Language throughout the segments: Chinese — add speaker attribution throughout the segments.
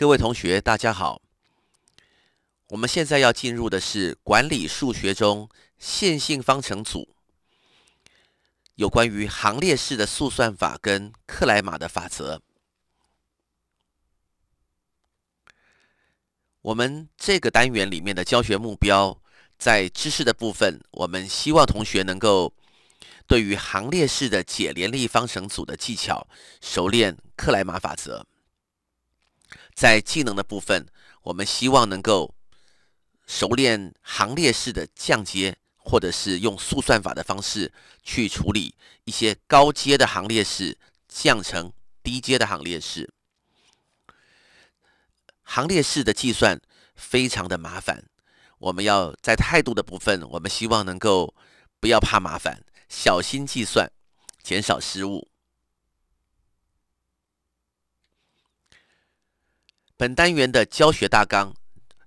Speaker 1: 各位同学，大家好。我们现在要进入的是管理数学中线性方程组有关于行列式的速算法跟克莱马的法则。我们这个单元里面的教学目标，在知识的部分，我们希望同学能够对于行列式的解联立方程组的技巧，熟练克莱马法则。在技能的部分，我们希望能够熟练行列式的降阶，或者是用速算法的方式去处理一些高阶的行列式降成低阶的行列式。行列式的计算非常的麻烦，我们要在态度的部分，我们希望能够不要怕麻烦，小心计算，减少失误。本单元的教学大纲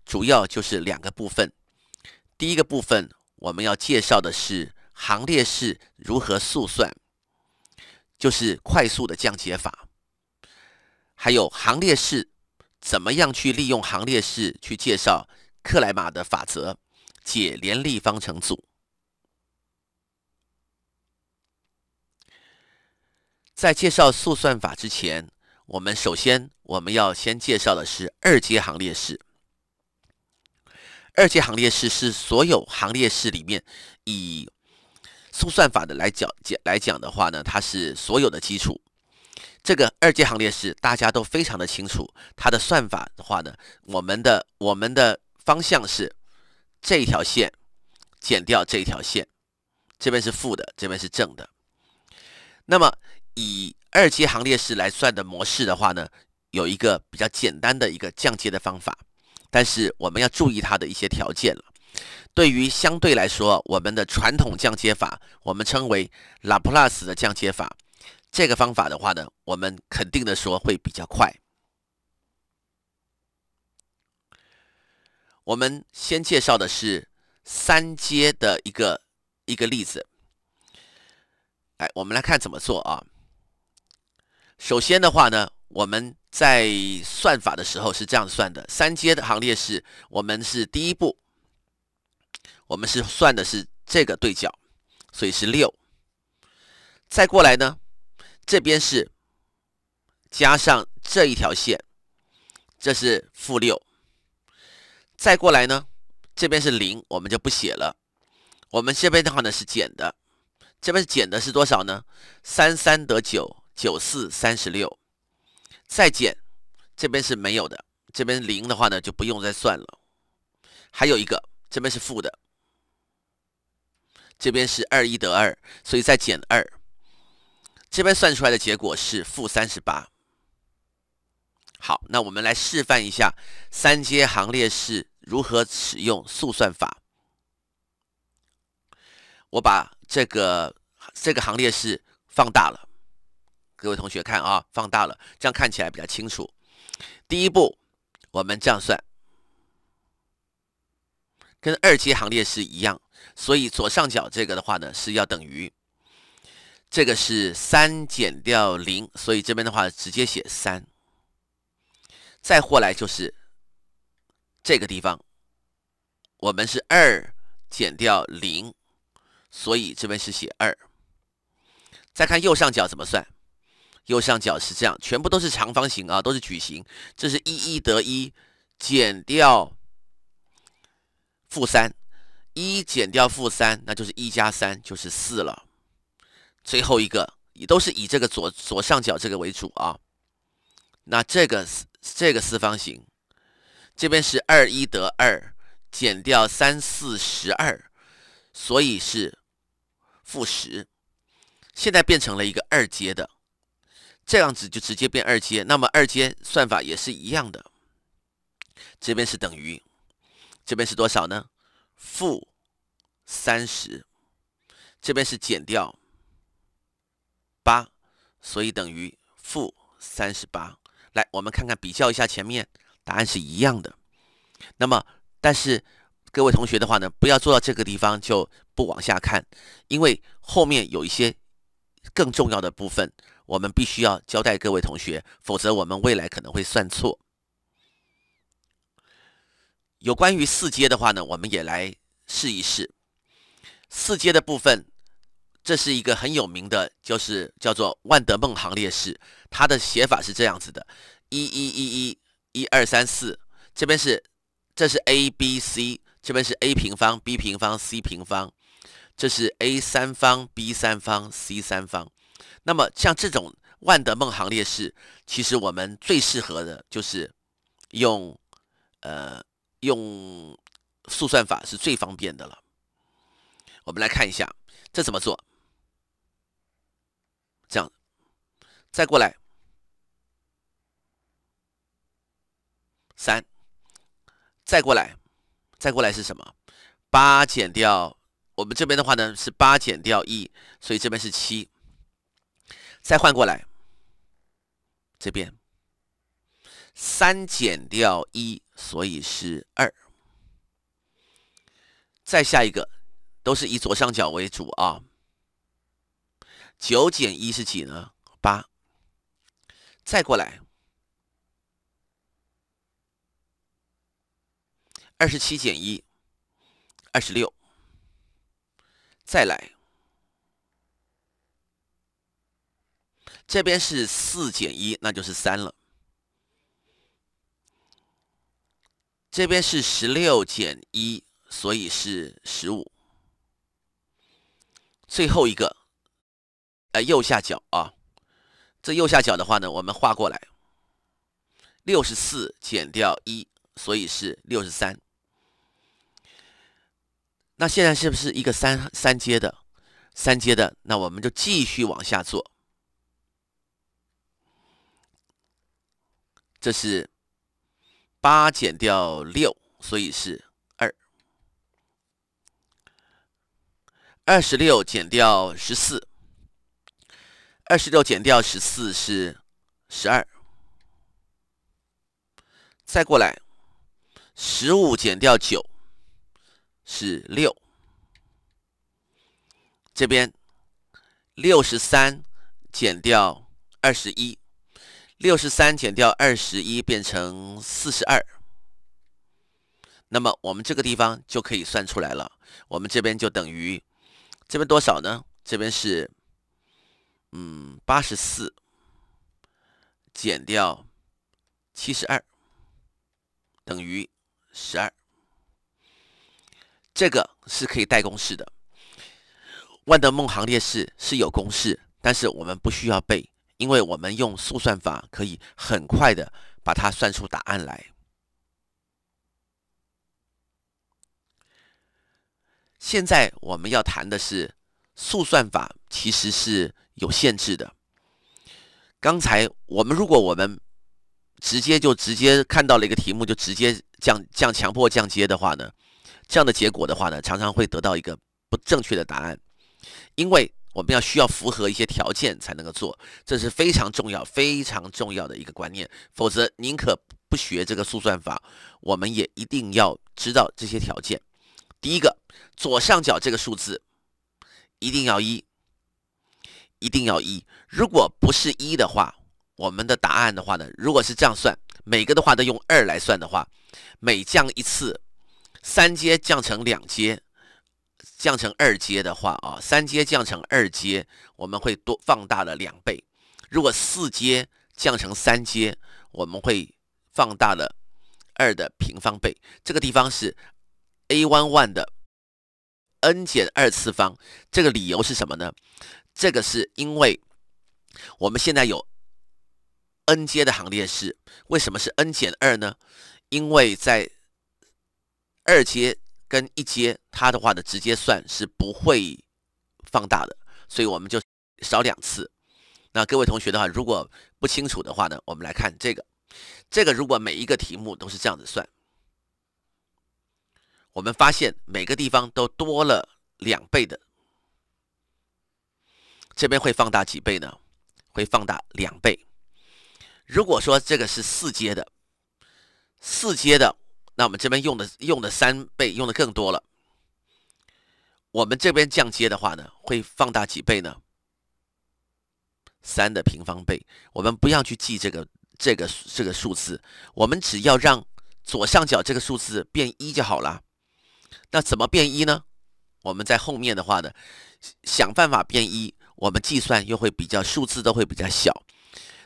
Speaker 1: 主要就是两个部分。第一个部分，我们要介绍的是行列式如何速算，就是快速的降解法。还有行列式怎么样去利用行列式去介绍克莱玛的法则解联立方程组。在介绍速算法之前，我们首先。我们要先介绍的是二阶行列式。二阶行列式是所有行列式里面以速算法的来讲来讲的话呢，它是所有的基础。这个二阶行列式大家都非常的清楚，它的算法的话呢，我们的我们的方向是这一条线减掉这一条线，这边是负的，这边是正的。那么以二阶行列式来算的模式的话呢？有一个比较简单的一个降阶的方法，但是我们要注意它的一些条件了。对于相对来说，我们的传统降阶法，我们称为拉普拉斯的降阶法。这个方法的话呢，我们肯定的说会比较快。我们先介绍的是三阶的一个一个例子。哎，我们来看怎么做啊？首先的话呢，我们在算法的时候是这样算的，三阶的行列式，我们是第一步，我们是算的是这个对角，所以是六。再过来呢，这边是加上这一条线，这是负六。再过来呢，这边是零，我们就不写了。我们这边的话呢是减的，这边减的是多少呢？三三得九，九四三十六。再减，这边是没有的，这边零的话呢，就不用再算了。还有一个，这边是负的，这边是二一得二，所以再减二，这边算出来的结果是负三十八。好，那我们来示范一下三阶行列式如何使用速算法。我把这个这个行列式放大了。各位同学看啊，放大了，这样看起来比较清楚。第一步，我们这样算，跟二阶行列式一样，所以左上角这个的话呢，是要等于这个是三减掉零，所以这边的话直接写三。再过来就是这个地方，我们是二减掉零，所以这边是写二。再看右上角怎么算。右上角是这样，全部都是长方形啊，都是矩形。这是一一得一，减掉负三，一减掉负三，那就是一加三，就是四了。最后一个也都是以这个左左上角这个为主啊。那这个这个四方形，这边是二一得二，减掉三四十二，所以是负十。现在变成了一个二阶的。这样子就直接变二阶，那么二阶算法也是一样的。这边是等于，这边是多少呢？负三十，这边是减掉八，所以等于负三十八。来，我们看看比较一下，前面答案是一样的。那么，但是各位同学的话呢，不要做到这个地方就不往下看，因为后面有一些更重要的部分。我们必须要交代各位同学，否则我们未来可能会算错。有关于四阶的话呢，我们也来试一试。四阶的部分，这是一个很有名的，就是叫做万德梦行列式。它的写法是这样子的：一、一、一、一、一、二、三、四。这边是，这是 a、b、c，这边是 a 平方、b 平方、c 平方，这是 a 三方、b 三方、c 三方。那么像这种万德梦行列式，其实我们最适合的就是用呃用速算法是最方便的了。我们来看一下这怎么做，这样再过来三，再过来再过来是什么？八减掉我们这边的话呢是八减掉一，所以这边是七。再换过来，这边三减掉一，所以是二。再下一个，都是以左上角为主啊。九减一是几呢？八。再过来，二十七减一，二十六。再来。这边是四减一，那就是三了。这边是十六减一，所以是十五。最后一个，呃，右下角啊，这右下角的话呢，我们画过来，六十四减掉一，所以是六十三。那现在是不是一个三三阶的？三阶的，那我们就继续往下做。这是八减掉六，所以是二。二十六减掉十四，二十六减掉十四是十二。再过来，十五减掉九是六。这边六十三减掉二十一。六十三减掉二十一变成四十二，那么我们这个地方就可以算出来了。我们这边就等于这边多少呢？这边是嗯八十四减掉七十二等于十二。这个是可以带公式的。万德梦行列式是有公式，但是我们不需要背。因为我们用速算法可以很快的把它算出答案来。现在我们要谈的是速算法其实是有限制的。刚才我们如果我们直接就直接看到了一个题目就直接降降强迫降阶的话呢，这样的结果的话呢，常常会得到一个不正确的答案，因为。我们要需要符合一些条件才能够做，这是非常重要、非常重要的一个观念。否则，宁可不学这个速算法，我们也一定要知道这些条件。第一个，左上角这个数字一定要一，一定要一。如果不是一的话，我们的答案的话呢，如果是这样算，每个的话都用二来算的话，每降一次，三阶降成两阶。降成二阶的话啊，三阶降成二阶，我们会多放大了两倍；如果四阶降成三阶，我们会放大了二的平方倍。这个地方是 a one one 的 n 减二次方。这个理由是什么呢？这个是因为我们现在有 n 阶的行列式，为什么是 n 减二呢？因为在二阶。跟一阶它的话呢，直接算是不会放大的，所以我们就少两次。那各位同学的话，如果不清楚的话呢，我们来看这个。这个如果每一个题目都是这样子算，我们发现每个地方都多了两倍的。这边会放大几倍呢？会放大两倍。如果说这个是四阶的，四阶的。那我们这边用的用的三倍用的更多了。我们这边降阶的话呢，会放大几倍呢？三的平方倍。我们不要去记这个这个这个数字，我们只要让左上角这个数字变一就好了。那怎么变一呢？我们在后面的话呢，想办法变一。我们计算又会比较数字都会比较小。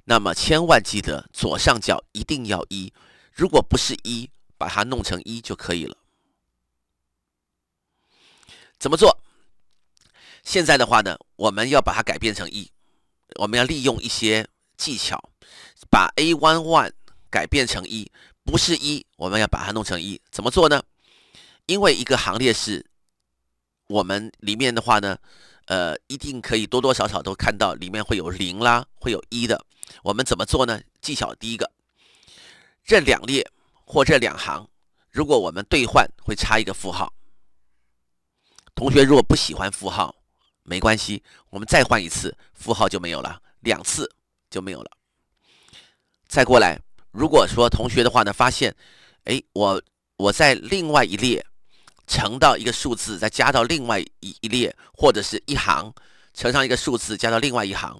Speaker 1: 那么千万记得左上角一定要一，如果不是一。把它弄成一就可以了。怎么做？现在的话呢，我们要把它改变成一，我们要利用一些技巧，把 A one one 改变成一，不是一，我们要把它弄成一。怎么做呢？因为一个行列是，我们里面的话呢，呃，一定可以多多少少都看到里面会有零啦，会有一的。我们怎么做呢？技巧第一个，任两列。或这两行，如果我们兑换会差一个负号。同学如果不喜欢负号，没关系，我们再换一次，负号就没有了，两次就没有了。再过来，如果说同学的话呢，发现，哎，我我在另外一列乘到一个数字，再加到另外一列或者是一行乘上一个数字，加到另外一行，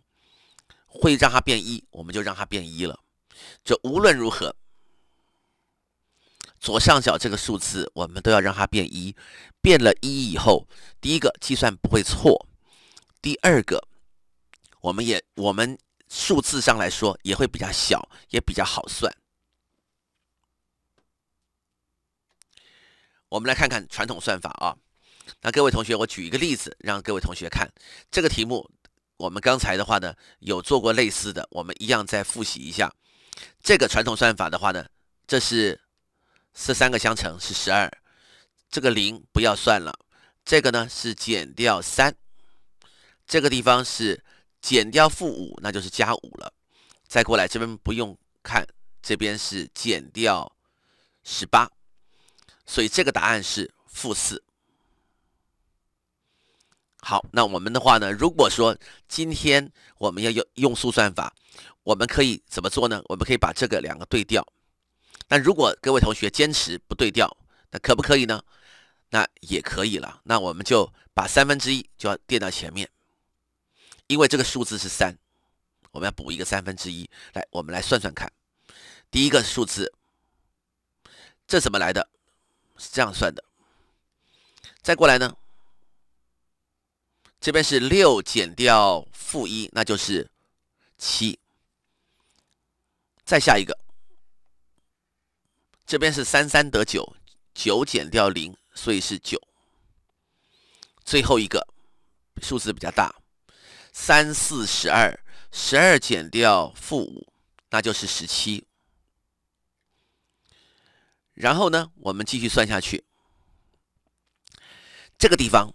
Speaker 1: 会让它变一，我们就让它变一了，就无论如何。左上角这个数字，我们都要让它变一，变了一以后，第一个计算不会错，第二个，我们也我们数字上来说也会比较小，也比较好算。我们来看看传统算法啊。那各位同学，我举一个例子让各位同学看。这个题目，我们刚才的话呢有做过类似的，我们一样再复习一下。这个传统算法的话呢，这是。十三个相乘是十二，这个零不要算了。这个呢是减掉三，这个地方是减掉负五，那就是加五了。再过来这边不用看，这边是减掉十八，所以这个答案是负四。好，那我们的话呢，如果说今天我们要用用速算法，我们可以怎么做呢？我们可以把这个两个对调。那如果各位同学坚持不对调，那可不可以呢？那也可以了。那我们就把三分之一就要垫到前面，因为这个数字是三，我们要补一个三分之一。来，我们来算算看，第一个数字，这怎么来的？是这样算的。再过来呢，这边是六减掉负一，那就是七。再下一个。这边是三三得九，九减掉零，所以是九。最后一个数字比较大，三四十二，十二减掉负五，那就是十七。然后呢，我们继续算下去。这个地方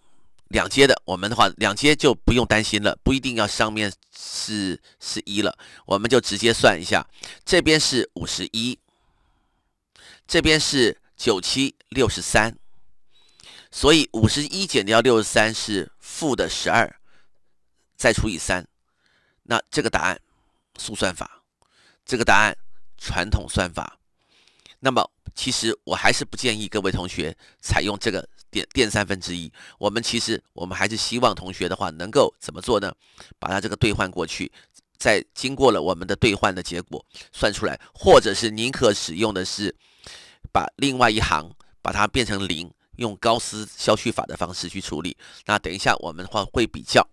Speaker 1: 两阶的，我们的话两阶就不用担心了，不一定要上面是是一了，我们就直接算一下。这边是五十一。这边是九七六十三，所以五十一减掉六十三是负的十二，再除以三，那这个答案速算法，这个答案传统算法。那么其实我还是不建议各位同学采用这个电电三分之一。我们其实我们还是希望同学的话能够怎么做呢？把它这个兑换过去，再经过了我们的兑换的结果算出来，或者是宁可使用的是。把另外一行把它变成零，用高斯消去法的方式去处理。那等一下我们的话会比较。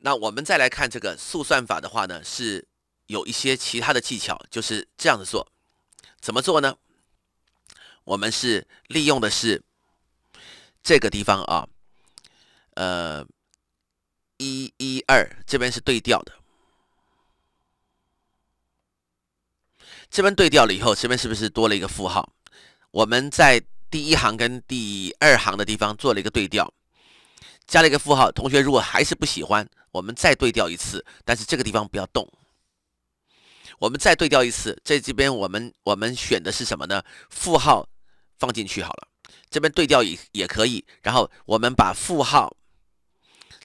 Speaker 1: 那我们再来看这个速算法的话呢，是有一些其他的技巧，就是这样子做。怎么做呢？我们是利用的是这个地方啊，呃，一一二这边是对调的。这边对调了以后，前面是不是多了一个负号？我们在第一行跟第二行的地方做了一个对调，加了一个负号。同学如果还是不喜欢，我们再对调一次，但是这个地方不要动。我们再对调一次，在这边我们我们选的是什么呢？负号放进去好了。这边对调也也可以。然后我们把负号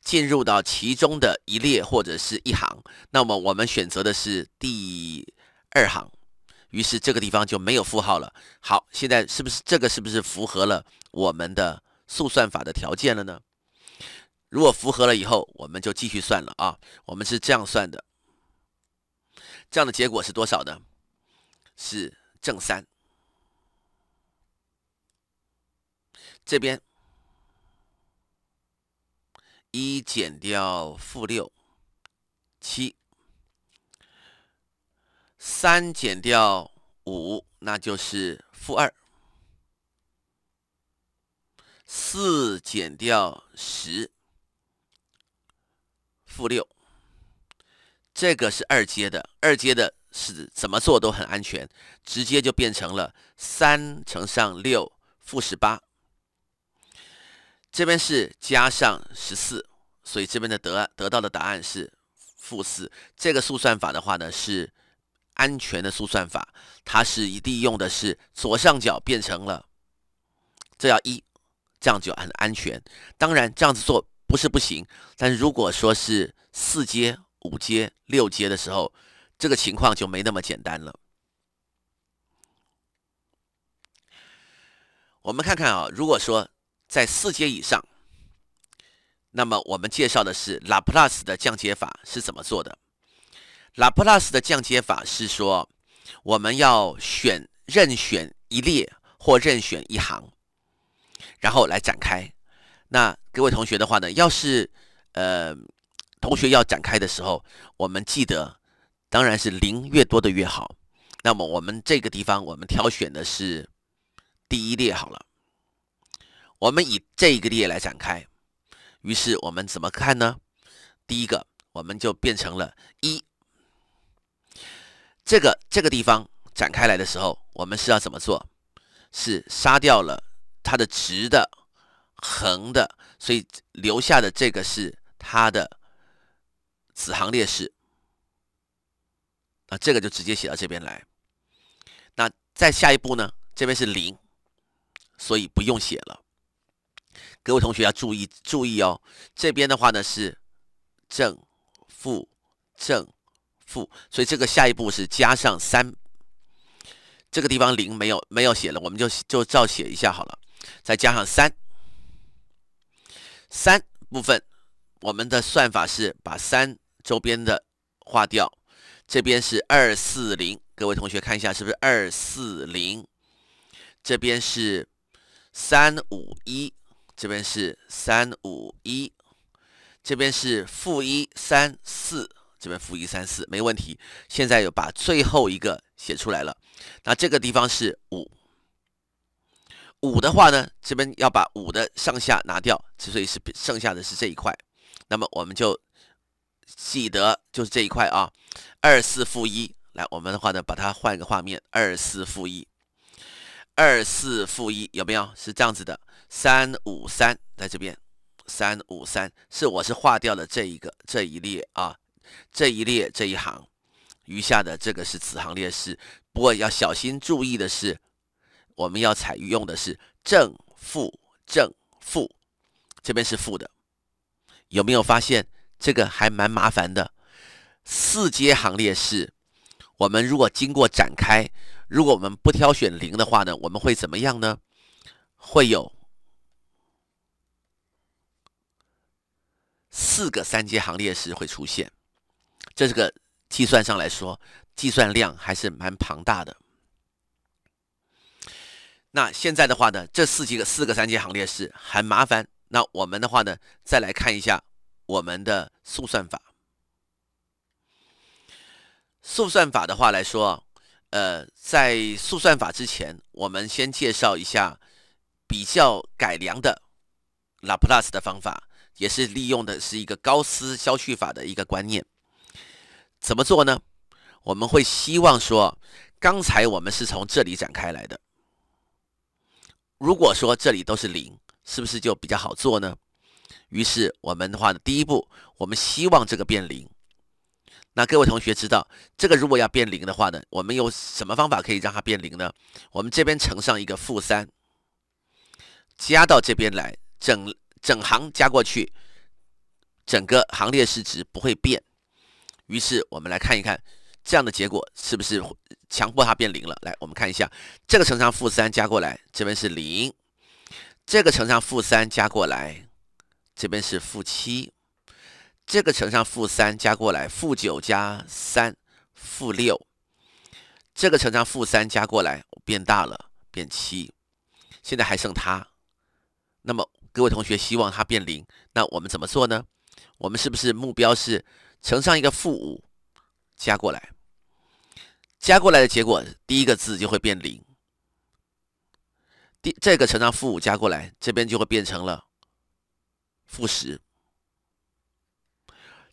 Speaker 1: 进入到其中的一列或者是一行。那么我们选择的是第二行。于是这个地方就没有负号了。好，现在是不是这个是不是符合了我们的速算法的条件了呢？如果符合了以后，我们就继续算了啊。我们是这样算的，这样的结果是多少呢？是正三。这边一减掉负六七。三减掉五，那就是负二。四减掉十，负六。这个是二阶的，二阶的是怎么做都很安全，直接就变成了三乘上六，负十八。这边是加上十四，所以这边的得得到的答案是负四。这个速算法的话呢是。安全的速算法，它是一定用的是左上角变成了这叫一，这样就很安全。当然，这样子做不是不行，但是如果说是四阶、五阶、六阶的时候，这个情况就没那么简单了。我们看看啊，如果说在四阶以上，那么我们介绍的是拉普拉斯的降解法是怎么做的。拉普拉斯的降阶法是说，我们要选任选一列或任选一行，然后来展开。那各位同学的话呢，要是呃同学要展开的时候，我们记得当然是零越多的越好。那么我们这个地方我们挑选的是第一列好了，我们以这一个列来展开。于是我们怎么看呢？第一个我们就变成了一。这个这个地方展开来的时候，我们是要怎么做？是杀掉了它的直的、横的，所以留下的这个是它的子行列式。那这个就直接写到这边来。那再下一步呢？这边是零，所以不用写了。各位同学要注意，注意哦，这边的话呢是正、负、正。负，所以这个下一步是加上三。这个地方零没有没有写了，我们就就照写一下好了。再加上三，三部分，我们的算法是把三周边的划掉。这边是二四零，各位同学看一下是不是二四零。这边是三五一，这边是三五一，这边是负一三四。这边负一三四没问题，现在又把最后一个写出来了。那这个地方是五，五的话呢，这边要把五的上下拿掉，所以是剩下的是这一块。那么我们就记得就是这一块啊，二四负一。来，我们的话呢，把它换一个画面，二四负一，二四负一有没有？是这样子的，三五三在这边，三五三是我是画掉了这一个这一列啊。这一列这一行，余下的这个是子行列式。不过要小心注意的是，我们要采用的是正负正负，这边是负的。有没有发现这个还蛮麻烦的？四阶行列式，我们如果经过展开，如果我们不挑选零的话呢，我们会怎么样呢？会有四个三阶行列式会出现。这是个计算上来说，计算量还是蛮庞大的。那现在的话呢，这四级个四个三阶行列式很麻烦。那我们的话呢，再来看一下我们的速算法。速算法的话来说，呃，在速算法之前，我们先介绍一下比较改良的拉普拉斯的方法，也是利用的是一个高斯消去法的一个观念。怎么做呢？我们会希望说，刚才我们是从这里展开来的。如果说这里都是零，是不是就比较好做呢？于是我们的话，呢，第一步，我们希望这个变零。那各位同学知道，这个如果要变零的话呢，我们用什么方法可以让它变零呢？我们这边乘上一个负三，加到这边来，整整行加过去，整个行列市值不会变。于是我们来看一看，这样的结果是不是强迫它变零了？来，我们看一下，这个乘上负三加过来，这边是零；这个乘上负三加过来，这边是负七；这个乘上负三加过来，负九加三负六；这个乘上负三加过来变大了，变七。现在还剩它。那么各位同学希望它变零，那我们怎么做呢？我们是不是目标是？乘上一个负五，加过来，加过来的结果，第一个字就会变零。第这个乘上负五加过来，这边就会变成了负十。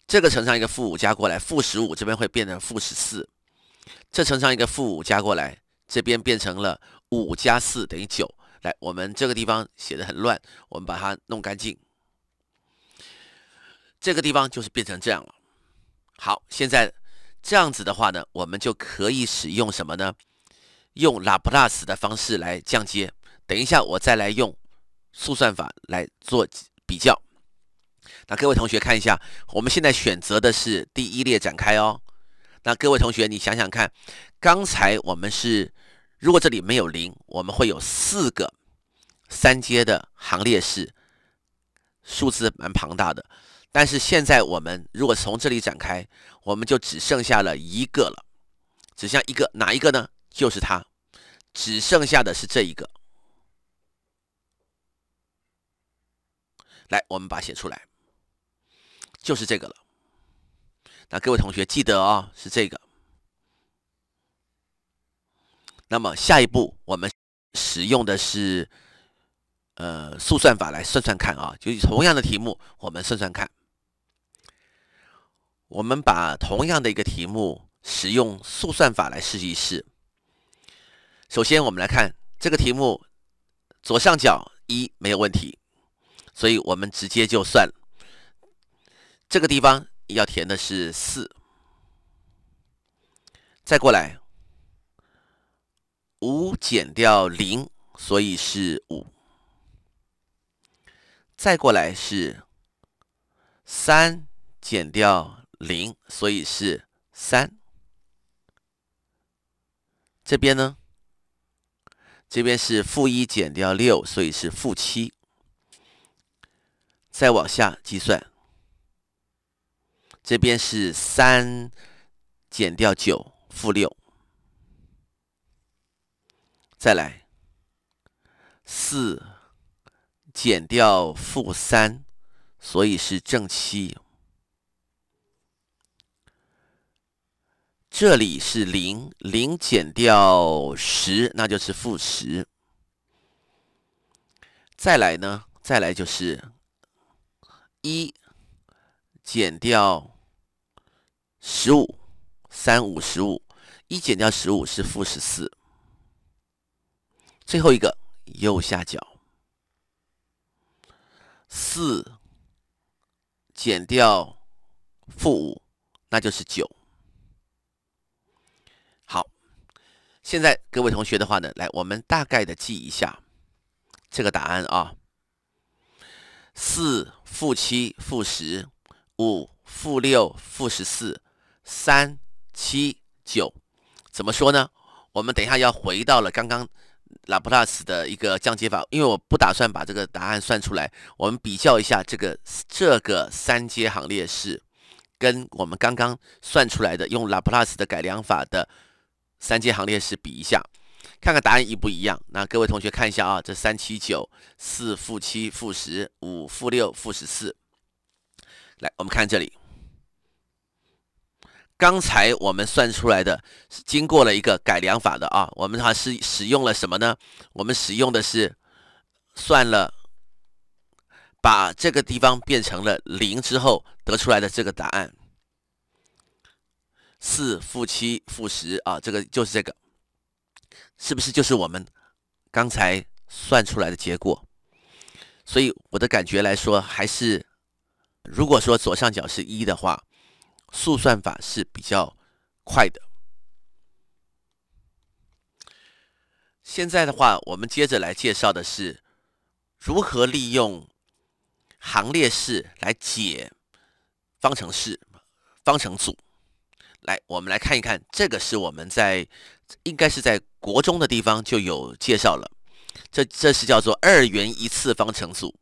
Speaker 1: 这个乘上一个负五加过来，负十五这边会变成负十四。这乘上一个负五加过来，这边变成了五加四等于九。来，我们这个地方写的很乱，我们把它弄干净。这个地方就是变成这样了。好，现在这样子的话呢，我们就可以使用什么呢？用拉普拉斯的方式来降阶。等一下，我再来用速算法来做比较。那各位同学看一下，我们现在选择的是第一列展开哦。那各位同学，你想想看，刚才我们是如果这里没有零，我们会有四个三阶的行列式，数字蛮庞大的。但是现在我们如果从这里展开，我们就只剩下了一个了，只剩一个，哪一个呢？就是它，只剩下的是这一个。来，我们把它写出来，就是这个了。那各位同学记得啊，是这个。那么下一步我们使用的是呃速算法来算算看啊，就是同样的题目，我们算算看。我们把同样的一个题目使用速算法来试一试。首先，我们来看这个题目左上角一没有问题，所以我们直接就算。这个地方要填的是四。再过来五减掉零，所以是五。再过来是三减掉。零，所以是三。这边呢，这边是负一减掉六，所以是负七。再往下计算，这边是三减掉九，负六。再来，四减掉负三，所以是正七。这里是零，零减掉十，那就是负十。再来呢？再来就是一减掉十五，三五十五，一减掉十五是负十四。最后一个右下角，四减掉负五，那就是九。现在各位同学的话呢，来，我们大概的记一下这个答案啊：四、负七、负十、五、负六、负十四、三、七、九。怎么说呢？我们等一下要回到了刚刚拉普拉斯的一个降阶法，因为我不打算把这个答案算出来。我们比较一下这个这个三阶行列式跟我们刚刚算出来的用拉普拉斯的改良法的。三阶行列式比一下，看看答案一不一样。那各位同学看一下啊，这三七九四负七负十五负六负十四。来，我们看这里，刚才我们算出来的是经过了一个改良法的啊，我们还是使用了什么呢？我们使用的是算了，把这个地方变成了零之后得出来的这个答案。四、负七、负十啊，这个就是这个，是不是就是我们刚才算出来的结果？所以我的感觉来说，还是如果说左上角是一的话，速算法是比较快的。现在的话，我们接着来介绍的是如何利用行列式来解方程式、方程组。来，我们来看一看，这个是我们在应该是在国中的地方就有介绍了。这这是叫做二元一次方程组。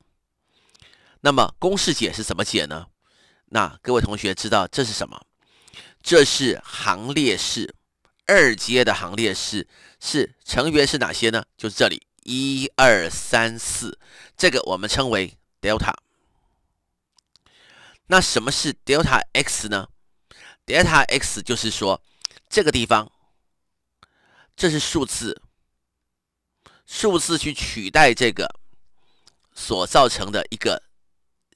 Speaker 1: 那么公式解是怎么解呢？那各位同学知道这是什么？这是行列式，二阶的行列式是成员是哪些呢？就是这里一二三四，这个我们称为德尔塔。那什么是德尔塔 x 呢？delta x 就是说，这个地方，这是数字，数字去取代这个，所造成的一个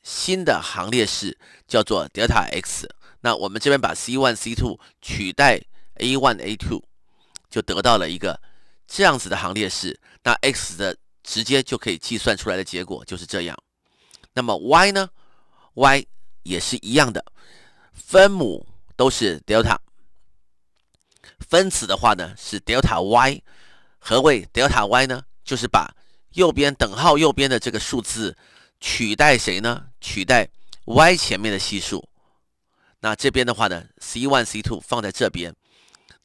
Speaker 1: 新的行列式，叫做 delta x 那我们这边把 c one、c two 取代 a one、a two，就得到了一个这样子的行列式。那 x 的直接就可以计算出来的结果就是这样。那么 y 呢？y 也是一样的，分母。都是 delta 分子的话呢，是 delta y。何谓 delta y 呢？就是把右边等号右边的这个数字取代谁呢？取代 y 前面的系数。那这边的话呢，c one c two 放在这边，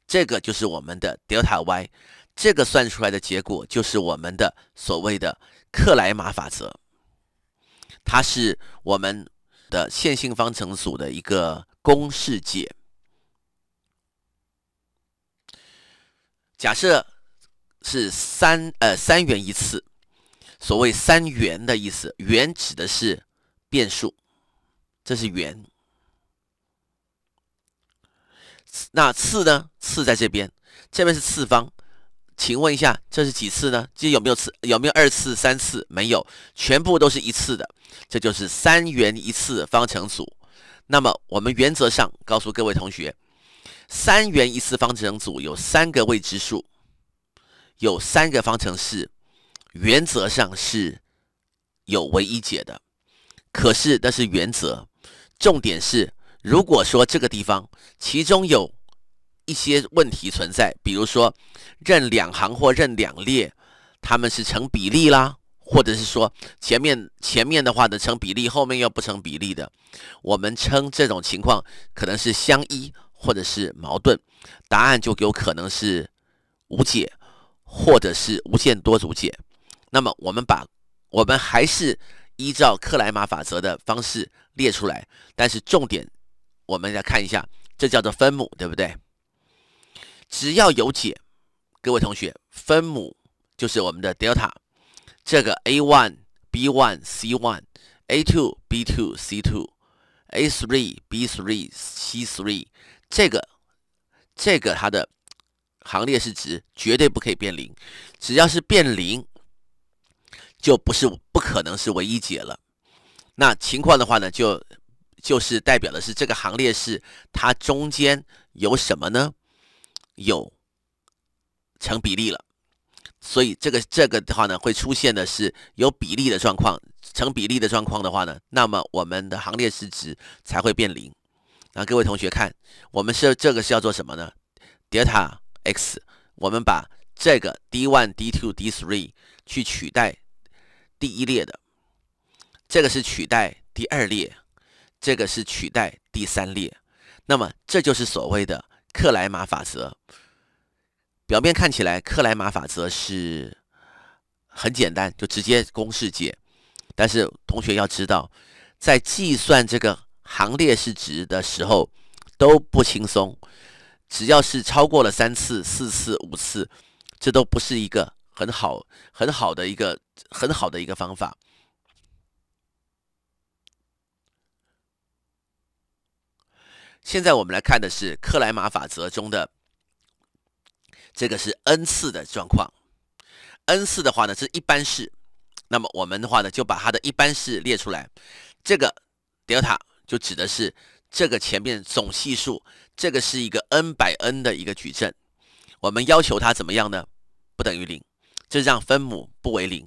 Speaker 1: 这个就是我们的 delta y。这个算出来的结果就是我们的所谓的克莱马法则。它是我们的线性方程组的一个。公式解，假设是三呃三元一次，所谓三元的意思，元指的是变数，这是元。那次呢？次在这边，这边是次方。请问一下，这是几次呢？这有没有次？有没有二次、三次？没有，全部都是一次的。这就是三元一次方程组。那么，我们原则上告诉各位同学，三元一次方程组有三个未知数，有三个方程式，原则上是有唯一解的。可是那是原则，重点是，如果说这个地方其中有一些问题存在，比如说任两行或任两列，它们是成比例啦。或者是说前面前面的话呢成比例，后面又不成比例的，我们称这种情况可能是相依或者是矛盾，答案就有可能是无解或者是无限多组解。那么我们把我们还是依照克莱马法则的方式列出来，但是重点我们要看一下，这叫做分母，对不对？只要有解，各位同学，分母就是我们的德尔塔。这个 a one, b one, c one, a two, b two, c two, a three, b three, c three，这个这个它的行列式值绝对不可以变零，只要是变零，就不是不可能是唯一解了。那情况的话呢，就就是代表的是这个行列式它中间有什么呢？有成比例了。所以这个这个的话呢，会出现的是有比例的状况，成比例的状况的话呢，那么我们的行列式值才会变零。那各位同学看，我们是这个是要做什么呢？Delta x，我们把这个 d one、d two、d three 去取代第一列的，这个是取代第二列，这个是取代第三列。那么这就是所谓的克莱马法则。表面看起来克莱马法则是很简单，就直接公式解。但是同学要知道，在计算这个行列式值的时候都不轻松。只要是超过了三次、四次、五次，这都不是一个很好、很好的一个很好的一个方法。现在我们来看的是克莱马法则中的。这个是 n 次的状况，n 次的话呢是一般式，那么我们的话呢就把它的一般式列出来。这个 delta 就指的是这个前面总系数，这个是一个 n 百 n 的一个矩阵。我们要求它怎么样呢？不等于零，这让分母不为零，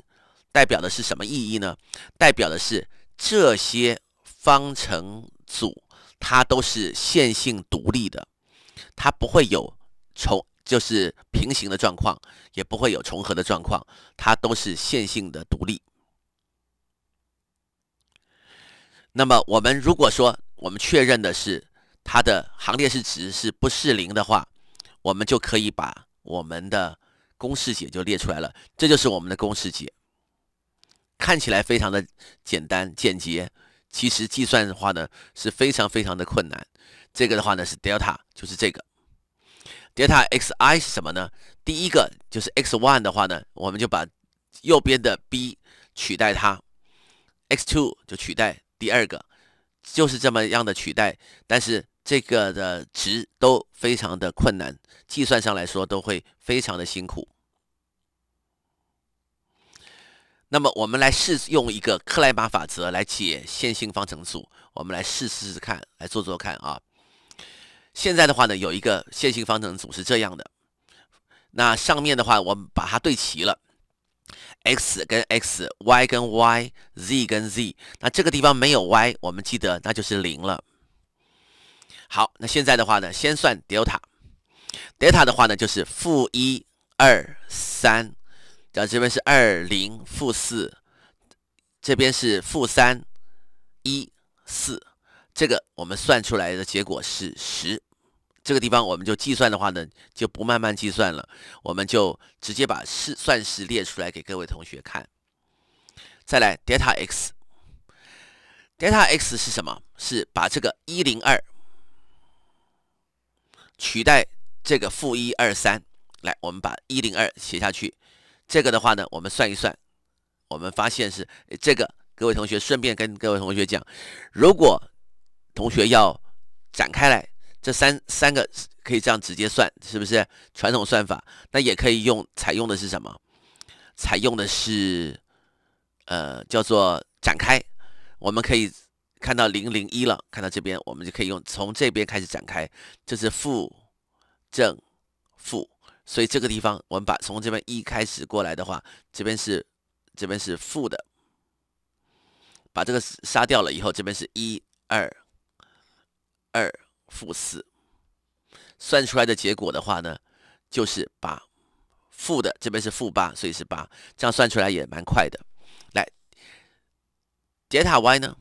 Speaker 1: 代表的是什么意义呢？代表的是这些方程组它都是线性独立的，它不会有从就是平行的状况，也不会有重合的状况，它都是线性的独立。那么，我们如果说我们确认的是它的行列式值是不是零的话，我们就可以把我们的公式解就列出来了。这就是我们的公式解，看起来非常的简单简洁，其实计算的话呢是非常非常的困难。这个的话呢是 delta，就是这个。delta xi 是什么呢？第一个就是 x one 的话呢，我们就把右边的 b 取代它，x two 就取代第二个，就是这么样的取代。但是这个的值都非常的困难，计算上来说都会非常的辛苦。那么我们来试用一个克莱马法则来解线性方程组，我们来试试试看，来做做看啊。现在的话呢，有一个线性方程组是这样的。那上面的话，我们把它对齐了，x 跟 x，y 跟 y，z 跟 z。那这个地方没有 y，我们记得那就是零了。好，那现在的话呢，先算 delta。delta 的话呢，就是负一、二、三，然后这边是二、零、负四，这边是负三、一、四。这个我们算出来的结果是十，这个地方我们就计算的话呢，就不慢慢计算了，我们就直接把式算式列出来给各位同学看。再来，delta x，delta x 是什么？是把这个一零二取代这个负一二三。来，我们把一零二写下去，这个的话呢，我们算一算，我们发现是这个。各位同学顺便跟各位同学讲，如果同学要展开来，这三三个可以这样直接算，是不是？传统算法那也可以用，采用的是什么？采用的是呃叫做展开。我们可以看到零零一了，看到这边我们就可以用从这边开始展开，这是负正负，所以这个地方我们把从这边一开始过来的话，这边是这边是负的，把这个杀掉了以后，这边是一二。二负四，算出来的结果的话呢，就是八，负的这边是负八，所以是八，这样算出来也蛮快的。来，delta y 呢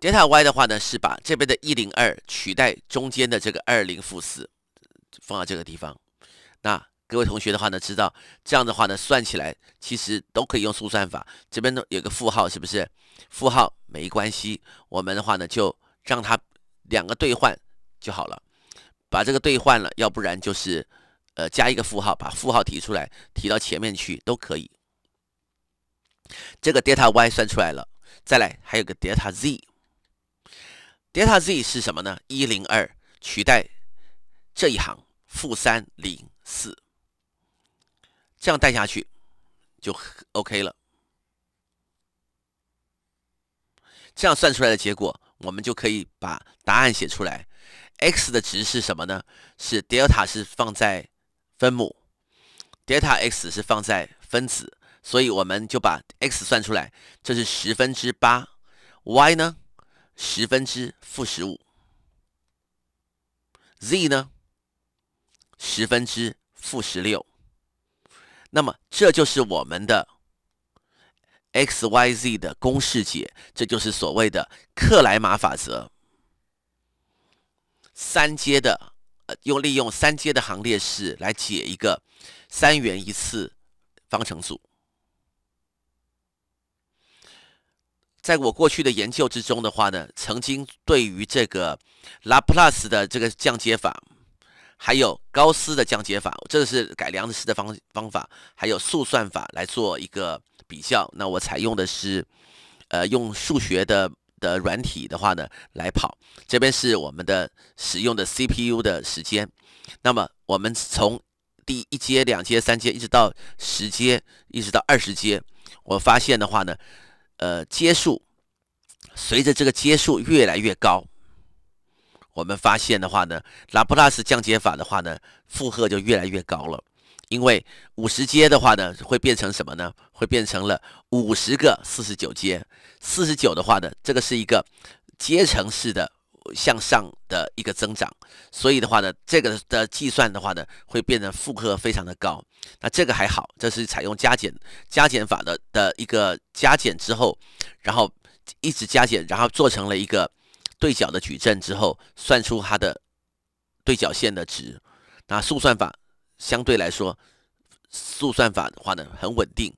Speaker 1: ？delta y 的话呢，是把这边的一零二取代中间的这个二零负四，放到这个地方。那各位同学的话呢，知道这样的话呢，算起来其实都可以用速算法。这边呢有个负号，是不是？负号没关系，我们的话呢就让它。两个兑换就好了，把这个兑换了，要不然就是呃加一个负号，把负号提出来，提到前面去都可以。这个 delta y 算出来了，再来还有个 delta z。delta z 是什么呢？一零二取代这一行负三零四，这样代下去就 OK 了。这样算出来的结果。我们就可以把答案写出来，x 的值是什么呢？是 delta 是放在分母，delta x 是放在分子，所以我们就把 x 算出来，这是十分之八，y 呢，十分之负十五，z 呢，十分之负十六，那么这就是我们的。x y z 的公式解，这就是所谓的克莱马法则。三阶的，用利用三阶的行列式来解一个三元一次方程组。在我过去的研究之中的话呢，曾经对于这个拉普拉斯的这个降解法，还有高斯的降解法，这是改良式的方方法，还有速算法来做一个。比较，那我采用的是，呃，用数学的的软体的话呢来跑，这边是我们的使用的 CPU 的时间。那么我们从第一阶、两阶、三阶，一直到十阶，一直到二十阶，我发现的话呢，呃，阶数随着这个阶数越来越高，我们发现的话呢，拉普拉斯降解法的话呢，负荷就越来越高了。因为五十阶的话呢，会变成什么呢？会变成了五十个四十九阶。四十九的话呢，这个是一个阶层式的向上的一个增长，所以的话呢，这个的计算的话呢，会变得负荷非常的高。那这个还好，这是采用加减加减法的的一个加减之后，然后一直加减，然后做成了一个对角的矩阵之后，算出它的对角线的值。那速算法。相对来说，速算法的话呢，很稳定。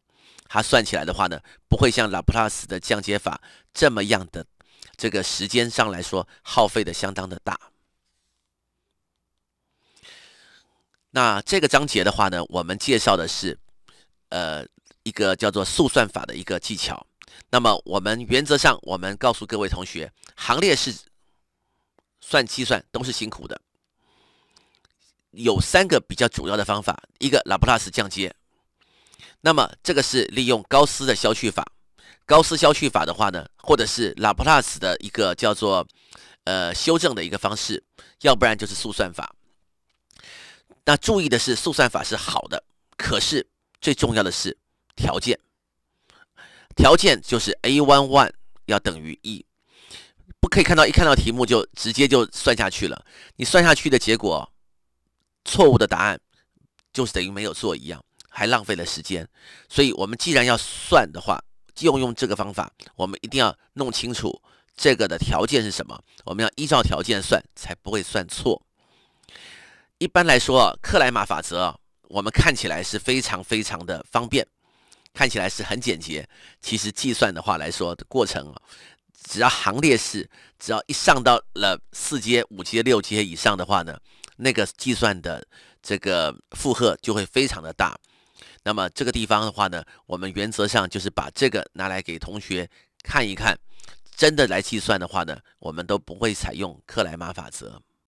Speaker 1: 它算起来的话呢，不会像 Laplace 的降阶法这么样的，这个时间上来说耗费的相当的大。那这个章节的话呢，我们介绍的是，呃，一个叫做速算法的一个技巧。那么我们原则上，我们告诉各位同学，行列式算计算都是辛苦的。有三个比较主要的方法，一个拉普拉斯降阶，那么这个是利用高斯的消去法，高斯消去法的话呢，或者是拉普拉斯的一个叫做呃修正的一个方式，要不然就是速算法。那注意的是速算法是好的，可是最重要的是条件，条件就是 A one one 要等于一，不可以看到一看到题目就直接就算下去了，你算下去的结果。错误的答案就是等于没有做一样，还浪费了时间。所以，我们既然要算的话，就用这个方法。我们一定要弄清楚这个的条件是什么，我们要依照条件算，才不会算错。一般来说，克莱马法则，我们看起来是非常非常的方便，看起来是很简洁。其实计算的话来说，的过程只要行列式，只要一上到了四阶、五阶、六阶以上的话呢。那个计算的这个负荷就会非常的大，那么这个地方的话呢，我们原则上就是把这个拿来给同学看一看，真的来计算的话呢，我们都不会采用克莱马法则。